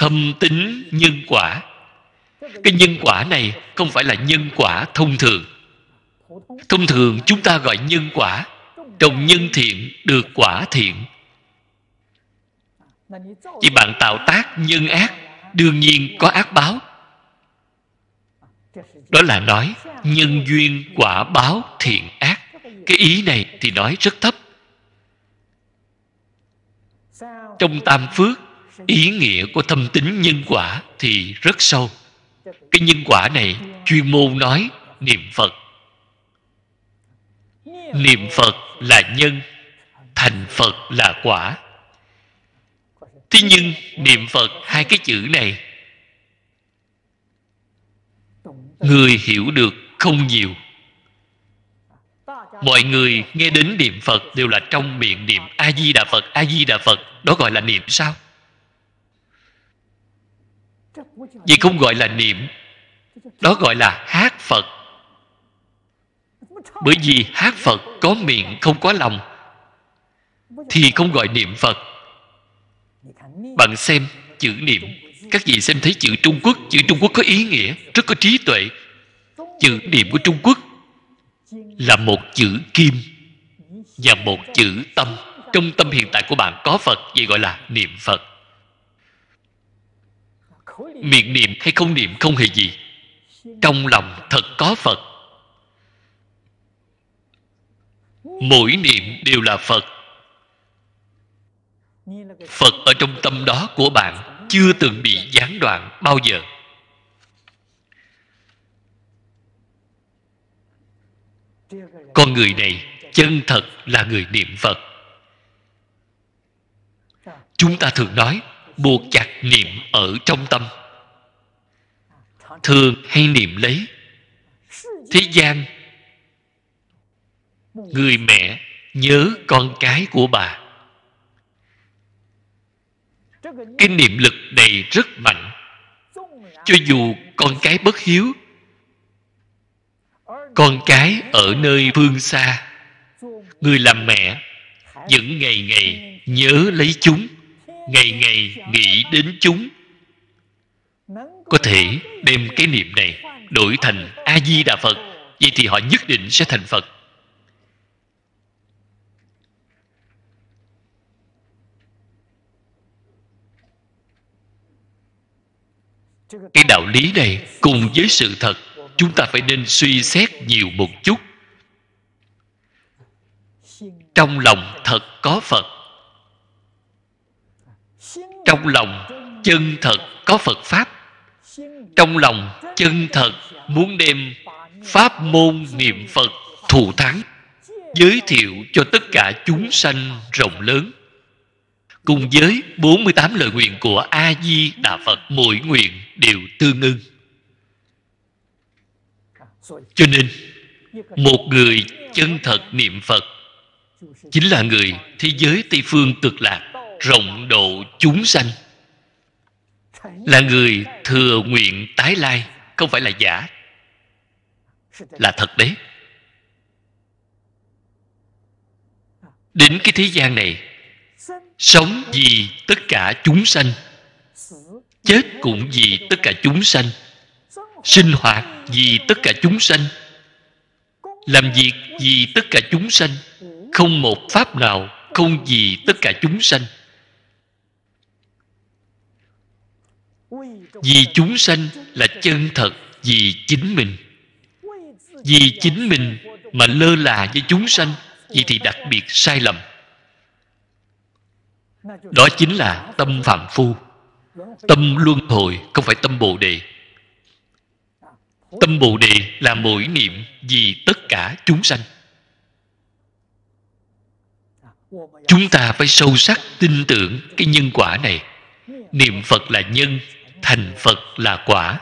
thâm tính nhân quả cái nhân quả này không phải là nhân quả thông thường thông thường chúng ta gọi nhân quả trồng nhân thiện được quả thiện vì bạn tạo tác nhân ác đương nhiên có ác báo đó là nói nhân duyên quả báo thiện ác cái ý này thì nói rất thấp trong tam phước ý nghĩa của tâm tính nhân quả thì rất sâu cái nhân quả này chuyên môn nói niệm phật niệm phật là nhân thành phật là quả thế nhưng niệm phật hai cái chữ này người hiểu được không nhiều mọi người nghe đến niệm phật đều là trong miệng niệm a di đà phật a di đà phật đó gọi là niệm sao vì không gọi là niệm đó gọi là hát phật bởi vì hát phật có miệng không có lòng thì không gọi niệm phật bạn xem chữ niệm các vị xem thấy chữ trung quốc chữ trung quốc có ý nghĩa rất có trí tuệ chữ niệm của trung quốc là một chữ kim và một chữ tâm trong tâm hiện tại của bạn có phật vậy gọi là niệm phật miệng niệm hay không niệm không hề gì trong lòng thật có phật mỗi niệm đều là phật phật ở trong tâm đó của bạn chưa từng bị gián đoạn bao giờ con người này chân thật là người niệm phật chúng ta thường nói buộc chặt niệm ở trong tâm thường hay niệm lấy thế gian người mẹ nhớ con cái của bà cái niệm lực này rất mạnh cho dù con cái bất hiếu con cái ở nơi phương xa người làm mẹ những ngày ngày nhớ lấy chúng ngày ngày nghĩ đến chúng có thể đem cái niệm này đổi thành a di đà phật vậy thì họ nhất định sẽ thành phật cái đạo lý này cùng với sự thật chúng ta phải nên suy xét nhiều một chút trong lòng thật có phật trong lòng chân thật có phật pháp trong lòng chân thật muốn đem pháp môn niệm phật thù thắng giới thiệu cho tất cả chúng sanh rộng lớn cùng với 48 lời nguyện của A Di Đà Phật mỗi nguyện đều tương ưng. Cho nên một người chân thật niệm Phật chính là người thế giới Tây phương cực lạc rộng độ chúng sanh là người thừa nguyện tái lai không phải là giả là thật đấy đến cái thế gian này sống vì tất cả chúng sanh chết cũng vì tất cả chúng sanh sinh hoạt vì tất cả chúng sanh làm việc vì tất cả chúng sanh không một pháp nào không vì tất cả chúng sanh vì chúng sanh là chân thật vì chính mình vì chính mình mà lơ là với chúng sanh vậy thì đặc biệt sai lầm đó chính là tâm phạm phu tâm luân hồi không phải tâm bồ đề tâm bồ đề là mỗi niệm vì tất cả chúng sanh chúng ta phải sâu sắc tin tưởng cái nhân quả này niệm phật là nhân thành phật là quả